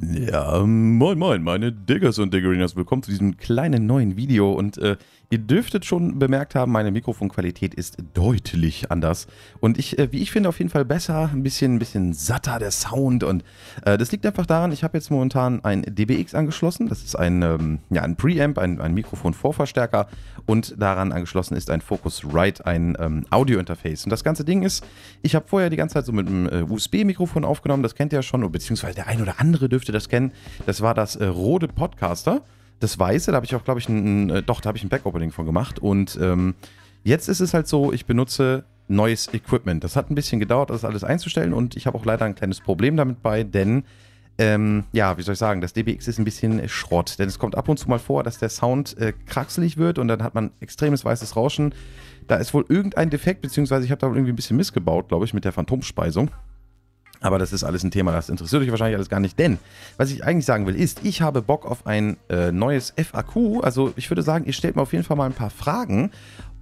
Ja, moin moin, meine Diggers und Diggerinas, willkommen zu diesem kleinen neuen Video und äh, ihr dürftet schon bemerkt haben, meine Mikrofonqualität ist deutlich anders und ich, äh, wie ich finde, auf jeden Fall besser, ein bisschen, ein bisschen satter der Sound und äh, das liegt einfach daran, ich habe jetzt momentan ein DBX angeschlossen, das ist ein, ähm, ja, ein Preamp, ein, ein mikrofon und daran angeschlossen ist ein Focusrite, ein ähm, Audio-Interface und das ganze Ding ist, ich habe vorher die ganze Zeit so mit einem äh, USB-Mikrofon aufgenommen, das kennt ihr ja schon, beziehungsweise der ein oder andere dürfte dürfte das kennen. Das war das äh, Rode Podcaster. Das Weiße, da habe ich auch, glaube ich, ein, äh, doch, da habe ich ein Back-Opening von gemacht. Und ähm, jetzt ist es halt so, ich benutze neues Equipment. Das hat ein bisschen gedauert, das alles einzustellen und ich habe auch leider ein kleines Problem damit bei, denn ähm, ja, wie soll ich sagen, das DBX ist ein bisschen Schrott, denn es kommt ab und zu mal vor, dass der Sound äh, kraxelig wird und dann hat man extremes weißes Rauschen. Da ist wohl irgendein Defekt, beziehungsweise ich habe da irgendwie ein bisschen missgebaut, glaube ich, mit der Phantomspeisung. Aber das ist alles ein Thema, das interessiert euch wahrscheinlich alles gar nicht. Denn was ich eigentlich sagen will, ist, ich habe Bock auf ein äh, neues FAQ. Also ich würde sagen, ihr stellt mir auf jeden Fall mal ein paar Fragen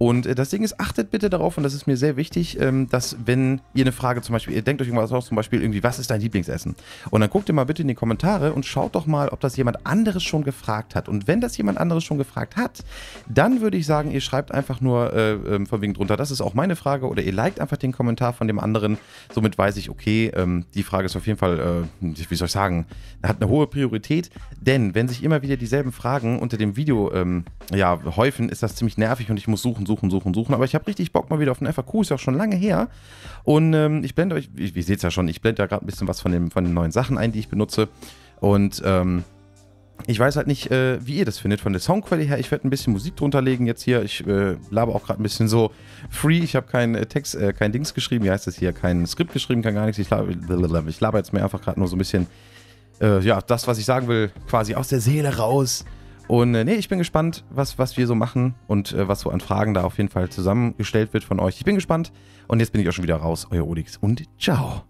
und äh, das Ding ist, achtet bitte darauf, und das ist mir sehr wichtig, ähm, dass wenn ihr eine Frage zum Beispiel, ihr denkt euch irgendwas aus, zum Beispiel irgendwie, was ist dein Lieblingsessen? Und dann guckt ihr mal bitte in die Kommentare und schaut doch mal, ob das jemand anderes schon gefragt hat. Und wenn das jemand anderes schon gefragt hat, dann würde ich sagen, ihr schreibt einfach nur äh, ähm, von wegen drunter, das ist auch meine Frage, oder ihr liked einfach den Kommentar von dem anderen. Somit weiß ich, okay, ähm, die Frage ist auf jeden Fall, äh, wie soll ich sagen, hat eine hohe Priorität. Denn wenn sich immer wieder dieselben Fragen unter dem Video ähm, ja, häufen, ist das ziemlich nervig und ich muss suchen, suchen suchen, suchen, suchen. Aber ich habe richtig Bock mal wieder auf den FAQ, ist ja auch schon lange her. Und ähm, ich blende euch, ich, ihr seht es ja schon, ich blende ja gerade ein bisschen was von, dem, von den neuen Sachen ein, die ich benutze. Und ähm, ich weiß halt nicht, äh, wie ihr das findet von der Soundquelle her. Ich werde ein bisschen Musik drunter legen jetzt hier. Ich äh, laber auch gerade ein bisschen so free. Ich habe keinen äh, Text, äh, kein Dings geschrieben. Wie heißt das hier? Kein Skript geschrieben, kein gar nichts. Ich laber, ich laber jetzt mir einfach gerade nur so ein bisschen, äh, ja, das, was ich sagen will, quasi aus der Seele raus. Und äh, nee, ich bin gespannt, was, was wir so machen und äh, was so an Fragen da auf jeden Fall zusammengestellt wird von euch. Ich bin gespannt. Und jetzt bin ich auch schon wieder raus. Euer Odix und ciao.